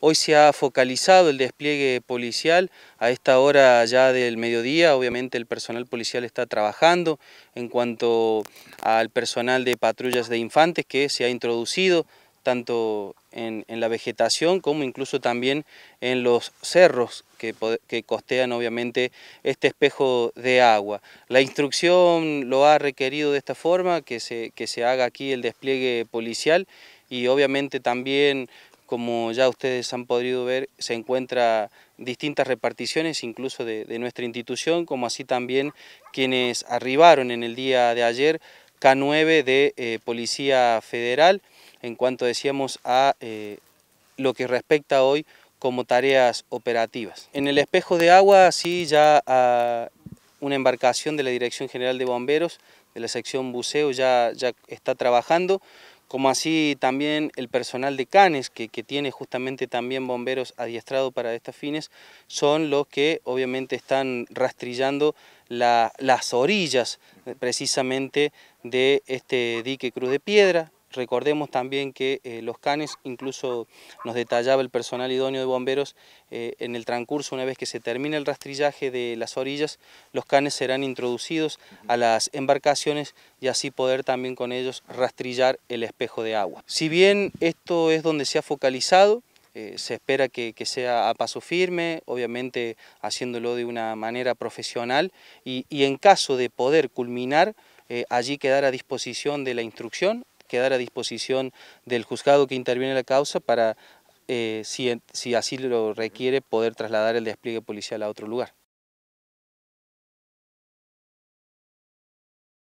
Hoy se ha focalizado el despliegue policial a esta hora ya del mediodía. Obviamente el personal policial está trabajando en cuanto al personal de patrullas de infantes que se ha introducido tanto en, la vegetación como incluso también en los cerros que, costean obviamente este espejo de agua. La instrucción lo ha requerido de esta forma, que se, que se haga aquí el despliegue policial y obviamente también como ya ustedes han podido ver, se encuentra distintas reparticiones incluso de, nuestra institución, como así también quienes arribaron en el día de ayer K9 de eh, Policía Federal, en cuanto decíamos a eh, lo que respecta hoy como tareas operativas. En el espejo de agua, sí, ya ah, una embarcación de la Dirección General de Bomberos, de la sección buceo, ya, ya está trabajando como así también el personal de Canes, que, tiene justamente también bomberos adiestrados para estos fines, son los que obviamente están rastrillando las orillas eh, precisamente de este dique Cruz de Piedra, Recordemos también que eh, los canes, incluso nos detallaba el personal idóneo de bomberos, eh, en el transcurso, una vez que se termine el rastrillaje de las orillas, los canes serán introducidos a las embarcaciones y así poder también con ellos rastrillar el espejo de agua. Si bien esto es donde se ha focalizado, eh, se espera que, sea a paso firme, obviamente haciéndolo de una manera profesional y, en caso de poder culminar, allí quedar a disposición de la instrucción quedar a disposición del juzgado que interviene la causa para, eh, si, si así lo requiere, poder trasladar el despliegue policial a otro lugar.